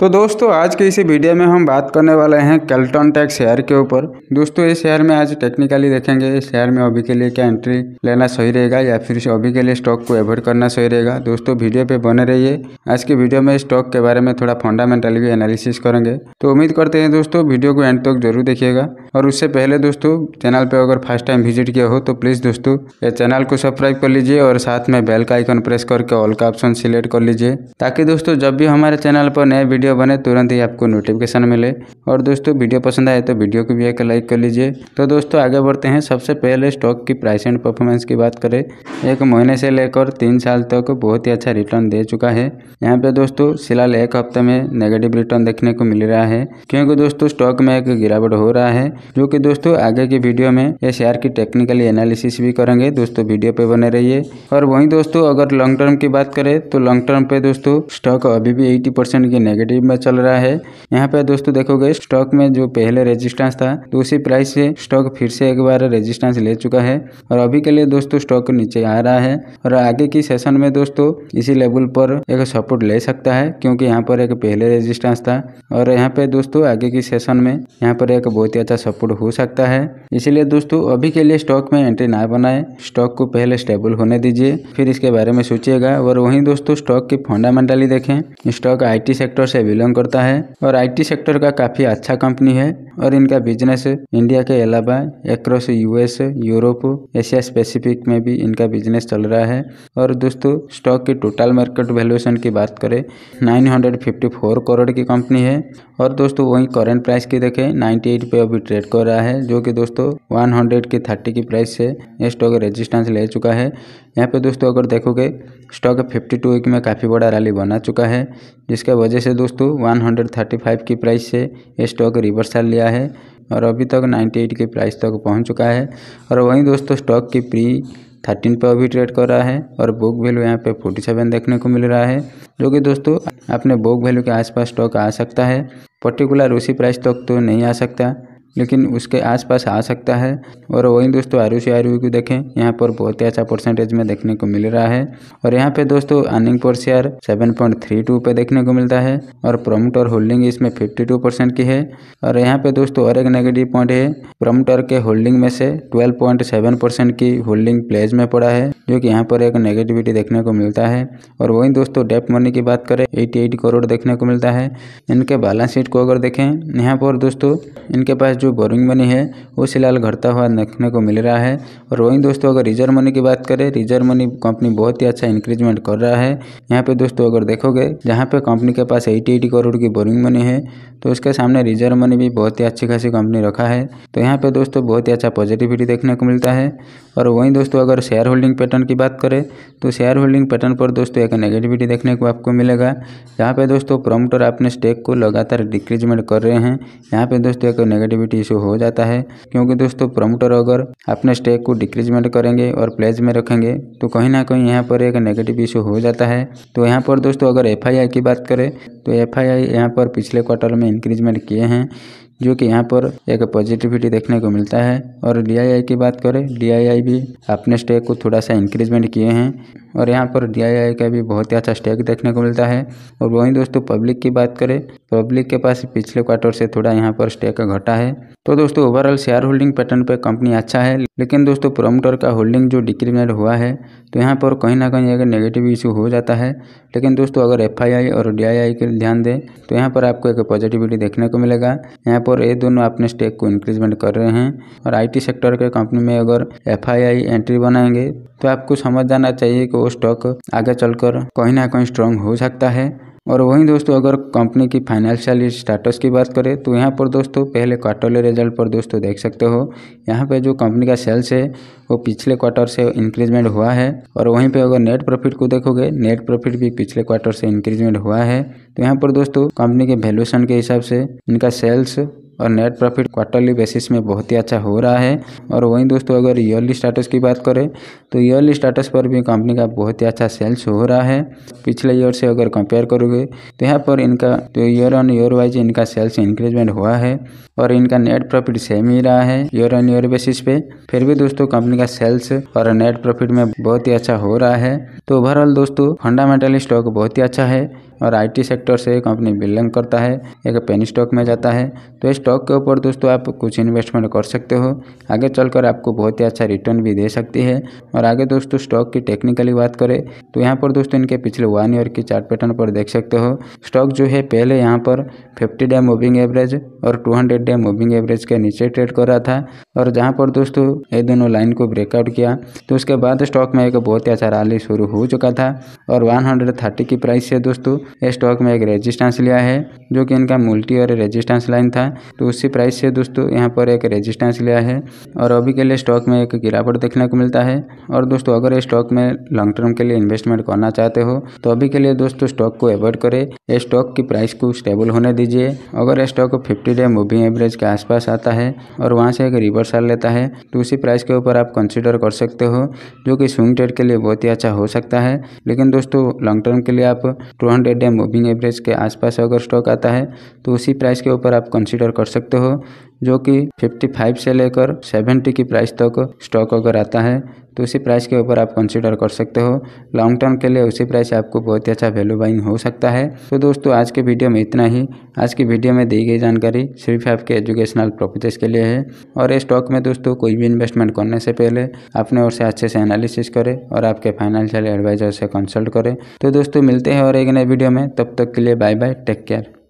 तो दोस्तों आज के इसी वीडियो में हम बात करने वाले हैं कैल्टन टेक शेयर के ऊपर दोस्तों इस शेयर में आज टेक्निकली देखेंगे इस शेयर में अभी के लिए क्या एंट्री लेना सही रहेगा या फिर अभी के लिए स्टॉक को एवॉइड करना सही रहेगा दोस्तों वीडियो पे बने रहिए आज की वीडियो में स्टॉक के बारे में थोड़ा फंडामेंटल भी एनालिसिस करेंगे तो उम्मीद करते हैं दोस्तों वीडियो को एंड तक जरूर देखिएगा और उससे पहले दोस्तों चैनल पर अगर फर्स्ट टाइम विजिट किया हो तो प्लीज़ दोस्तों ये चैनल को सब्सक्राइब कर लीजिए और साथ में बेल का आइकन प्रेस करके ऑल का ऑप्शन सिलेक्ट कर लीजिए ताकि दोस्तों जब भी हमारे चैनल पर नए वीडियो वीडियो बने तुरंत ही आपको नोटिफिकेशन मिले और दोस्तों वीडियो पसंद आए तो वीडियो को भी एक लाइक कर लीजिए तो दोस्तों आगे बढ़ते हैं सबसे पहले स्टॉक की प्राइस एंड परफॉर्मेंस की बात करें एक महीने से लेकर तीन साल तक बहुत ही अच्छा रिटर्न दे चुका है यहाँ पे दोस्तों फिलहाल एक हफ्ते में नेगेटिव रिटर्न देखने को मिल रहा है क्योंकि दोस्तों स्टॉक में एक गिरावट हो रहा है जो कि दोस्तों आगे की वीडियो में ये शेयर की टेक्निकली एनालिसिस भी करेंगे दोस्तों वीडियो पे बने रहिए और वहीं दोस्तों अगर लॉन्ग टर्म की बात करें तो लॉन्ग टर्म पे दोस्तों स्टॉक अभी भी एटी परसेंट की नेगेटिव करीब में चल रहा है यहाँ पे दोस्तों देखोगे स्टॉक में जो पहले रेजिस्टेंस था तो उसी प्राइस से स्टॉक फिर से एक बार रेजिस्टेंस ले चुका है और अभी के लिए दोस्तों स्टॉक नीचे आ रहा है और आगे की सेशन में दोस्तों इसी लेवल पर एक सपोर्ट ले सकता है क्योंकि यहाँ पर एक पहले रेजिस्टेंस था और यहाँ पे दोस्तों आगे की सेशन में यहाँ पर एक बहुत ही अच्छा सपोर्ट हो सकता है इसीलिए दोस्तों अभी के लिए स्टॉक में एंट्री ना बनाए स्टॉक को पहले स्टेबल होने दीजिए फिर इसके बारे में सोचिएगा और वहीं दोस्तों स्टॉक की फंडामेंटली देखें स्टॉक आईटी सेक्टर से बिलोंग करता है और आईटी सेक्टर का काफी अच्छा कंपनी है और इनका बिजनेस इंडिया के अलावा across US Europe Asia specific में भी इनका बिजनेस चल रहा है और दोस्तों स्टॉक की टोटल मार्केट वैल्यूएशन की बात करें 954 करोड़ की कंपनी है और दोस्तों वहीं करेंट प्राइस की देखें 98 पे अभी ट्रेड कर रहा है जो कि दोस्तों वन की थर्टी की प्राइस से ये स्टॉक रेजिस्टेंस ले चुका है यहाँ पे दोस्तों अगर देखोगे स्टॉक 52 वीक में काफ़ी बड़ा रैली बना चुका है जिसका वजह से दोस्तों 135 की प्राइस से ये स्टॉक रिवर्सल लिया है और अभी तक 98 के प्राइस तक पहुंच चुका है और वहीं दोस्तों स्टॉक की प्री थर्टीन पर अभी ट्रेड कर रहा है और बुक वैल्यू यहाँ पे फोर्टी सेवन देखने को मिल रहा है जो कि दोस्तों अपने बुक वैल्यू के आसपास स्टॉक आ सकता है पर्टिकुलर उसी प्राइस तक तो नहीं आ सकता लेकिन उसके आसपास आ सकता है और वहीं दोस्तों आर सी आर को देखें यहाँ पर बहुत ही अच्छा परसेंटेज में देखने को मिल रहा है और यहाँ पे दोस्तों अर्निंग पर share seven point three two पे देखने को मिलता है और प्रोमोट और होल्डिंग इसमें फिफ्टी टू परसेंट की है और यहाँ पे दोस्तों और एक नेगेटिव पॉइंट है प्रोमोटर के होल्डिंग में से ट्वेल्व पॉइंट सेवन परसेंट की होल्डिंग प्लेज में पड़ा है जो कि यहाँ पर एक नेगेटिविटी देखने को मिलता है और वहीं दोस्तों डेप मनी की बात करें एटी एट करोड़ देखने को मिलता है इनके बैलेंस शीट को अगर देखें यहाँ पर दोस्तों इनके पास जो बोरिंग मनी है वो फिलहाल घटता हुआ देखने को मिल रहा है और वहीं दोस्तों अगर रिजर्व मनी की बात करें रिजर्व मनी कंपनी बहुत ही अच्छा इंक्रीजमेंट कर रहा है यहाँ पे दोस्तों अगर देखोगे जहाँ पे कंपनी के पास एटी एटी करोड़ की बोरिंग मनी है तो उसके सामने रिजर्व मनी भी बहुत ही अच्छी खासी कंपनी रखा है तो यहाँ पे दोस्तों बहुत ही अच्छा पॉजिटिविटी देखने को मिलता है और वहीं दोस्तों अगर शेयर होल्डिंग पैटर्न की बात करें तो शेयर होल्डिंग पैटर्न पर दोस्तों एक नेगेटिविटी देखने को आपको मिलेगा यहाँ पे दोस्तों प्रमोटर अपने स्टेक को लगातार डिक्रीजमेंट कर रहे हैं यहाँ पे दोस्तों एक नेगेटिविटी लिक्विडिटी इशू हो जाता है क्योंकि दोस्तों प्रमोटर अगर अपने स्टेक को डिक्रीजमेंट करेंगे और प्लेज में रखेंगे तो कहीं ना कहीं यहाँ पर एक नेगेटिव इशू हो जाता है तो यहाँ पर दोस्तों अगर एफ की बात करें तो एफ आई यहाँ पर पिछले क्वार्टर में इंक्रीजमेंट किए हैं जो कि यहाँ पर एक पॉजिटिविटी देखने को मिलता है और डी की बात करें डी भी अपने स्टेक को थोड़ा सा इंक्रीजमेंट किए हैं और यहाँ पर डी का भी बहुत ही अच्छा स्टैक देखने को मिलता है और वहीं दोस्तों पब्लिक की बात करें पब्लिक के पास पिछले क्वार्टर से थोड़ा यहाँ पर स्टैक घटा है तो दोस्तों ओवरऑल शेयर होल्डिंग पैटर्न पर कंपनी अच्छा है लेकिन दोस्तों प्रोमोटर का होल्डिंग जो डिक्रीमेंट हुआ है तो यहाँ पर कहीं ना कहीं अगर नेगेटिव इशू हो जाता है लेकिन दोस्तों अगर एफ और डी के ध्यान दें तो यहाँ पर आपको एक पॉजिटिविटी देखने को मिलेगा यहाँ पर ये दोनों अपने स्टेक को इंक्रीजमेंट कर रहे हैं और आईटी सेक्टर के कंपनी में अगर एफ एंट्री बनाएंगे तो आपको समझ जाना चाहिए कि वो स्टॉक आगे चलकर कहीं ना कहीं स्ट्रांग हो सकता है और वहीं दोस्तों अगर कंपनी की फाइनेंशियल स्टेटस की बात करें तो यहाँ पर दोस्तों पहले क्वार्टरली रिजल्ट पर दोस्तों देख सकते हो यहाँ पे जो कंपनी का सेल्स है वो पिछले क्वार्टर से इंक्रीजमेंट हुआ है और वहीं पे अगर नेट प्रॉफिट को देखोगे नेट प्रॉफिट भी पिछले क्वार्टर से इंक्रीजमेंट हुआ है तो यहाँ पर दोस्तों कंपनी के वैल्यूएशन के हिसाब से इनका सेल्स और नेट प्रॉफिट क्वार्टरली बेसिस में बहुत ही अच्छा हो रहा है और वहीं दोस्तों अगर ईयरली स्टेटस की बात करें तो ईयरली स्टेटस पर भी कंपनी का बहुत ही अच्छा सेल्स हो रहा है पिछले ईयर से अगर कंपेयर करोगे तो यहाँ पर इनका तो ईयर ऑन ईयर वाइज इनका सेल्स इंक्रीजमेंट हुआ है और इनका नेट प्रॉफिट सेम ही रहा है ईयर ऑन ईयर बेसिस पे फिर भी दोस्तों कंपनी का सेल्स और नेट प्रॉफिट में बहुत ही अच्छा हो रहा है तो ओवरऑल दोस्तों फंडामेंटली स्टॉक बहुत ही अच्छा है और आईटी सेक्टर से कंपनी बिलोंग करता है एक पेनी स्टॉक में जाता है तो इस स्टॉक के ऊपर दोस्तों आप कुछ इन्वेस्टमेंट कर सकते हो आगे चलकर आपको बहुत ही अच्छा रिटर्न भी दे सकती है और आगे दोस्तों स्टॉक की टेक्निकली बात करें तो यहाँ पर दोस्तों इनके पिछले वन ईयर की चार्ट पैटर्न पर देख सकते हो स्टॉक जो है पहले यहाँ पर फिफ्टी डे मूविंग एवरेज और हंड्रेड डे मूविंग एवरेज के नीचे ट्रेड कर रहा था और जहाँ पर दोस्तों ये दोनों लाइन को ब्रेकआउट किया तो उसके बाद स्टॉक में एक बहुत ही अच्छा रैली शुरू हो चुका था और थर्टी की प्राइस से दोस्तों ये स्टॉक में एक रेजिस्टेंस लिया है जो कि इनका मल्टी और रेजिस्टेंस लाइन था तो उसी प्राइस से दोस्तों यहाँ पर एक रेजिस्टेंस लिया है और अभी के लिए स्टॉक में एक गिरावट देखने को मिलता है और दोस्तों अगर ये स्टॉक में लॉन्ग टर्म के लिए इन्वेस्टमेंट करना चाहते हो तो अभी के लिए दोस्तों स्टॉक को करे करें स्टॉक की प्राइस को स्टेबल होने दीजिए अगर ये stock fifty day moving average के आसपास आता है और वहाँ से एक रिवर्सल लेता है तो उसी प्राइस के ऊपर आप कंसिडर कर सकते हो जो कि स्विंग ट्रेड के लिए बहुत ही अच्छा हो सकता है लेकिन दोस्तों लॉन्ग टर्म के लिए आप टू हंड्रेड या मूविंग एवरेज के आसपास अगर स्टॉक आता है तो उसी प्राइस के ऊपर आप कंसीडर कर सकते हो जो कि फिफ्टी फाइव से लेकर सेवेंटी की प्राइस तक स्टॉक अगर आता है तो उसी प्राइस के ऊपर आप कंसिडर कर सकते हो लॉन्ग टर्म के लिए उसी प्राइस आपको बहुत ही अच्छा वैल्यू बाइंग हो सकता है तो दोस्तों आज के वीडियो में इतना ही आज की वीडियो में दी गई जानकारी सिर्फ आपके एजुकेशनल पर्पजेज़ के लिए है और ये स्टॉक में दोस्तों कोई भी इन्वेस्टमेंट करने से पहले अपने ओर से अच्छे से एनालिसिस करें और आपके फाइनेंशियल एडवाइजर से कंसल्ट करें तो दोस्तों मिलते हैं और एक नए वीडियो में तब तक के लिए बाय बाय टेक केयर